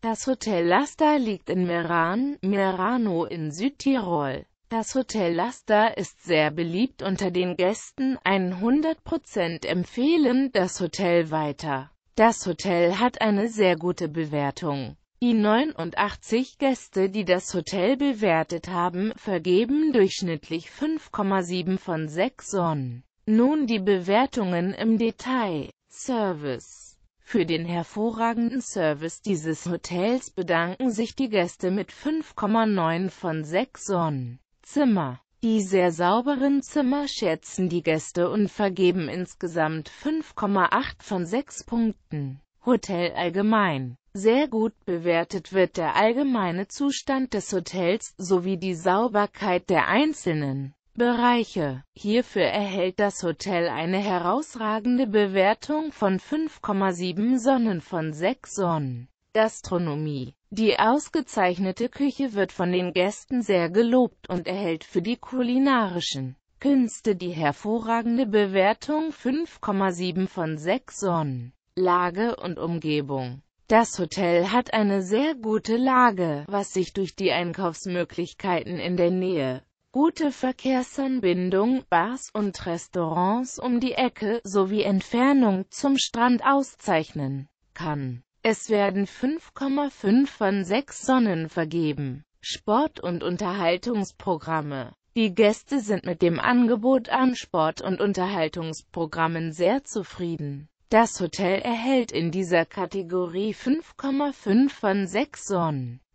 Das Hotel Lasta liegt in Meran, Merano in Südtirol. Das Hotel Lasta ist sehr beliebt unter den Gästen, 100% empfehlen das Hotel weiter. Das Hotel hat eine sehr gute Bewertung. Die 89 Gäste, die das Hotel bewertet haben, vergeben durchschnittlich 5,7 von 6 Sonnen. Nun die Bewertungen im Detail. Service für den hervorragenden Service dieses Hotels bedanken sich die Gäste mit 5,9 von 6 Sonnenzimmer. Die sehr sauberen Zimmer schätzen die Gäste und vergeben insgesamt 5,8 von 6 Punkten. Hotel allgemein. Sehr gut bewertet wird der allgemeine Zustand des Hotels sowie die Sauberkeit der einzelnen Bereiche. Hierfür erhält das Hotel eine herausragende Bewertung von 5,7 Sonnen von 6 Sonnen. Gastronomie Die ausgezeichnete Küche wird von den Gästen sehr gelobt und erhält für die kulinarischen Künste die hervorragende Bewertung 5,7 von 6 Sonnen. Lage und Umgebung das Hotel hat eine sehr gute Lage, was sich durch die Einkaufsmöglichkeiten in der Nähe gute Verkehrsanbindung, Bars und Restaurants um die Ecke sowie Entfernung zum Strand auszeichnen kann. Es werden 5,5 von 6 Sonnen vergeben. Sport- und Unterhaltungsprogramme Die Gäste sind mit dem Angebot an Sport- und Unterhaltungsprogrammen sehr zufrieden. Das Hotel erhält in dieser Kategorie 5,5 von 6 Sonnen.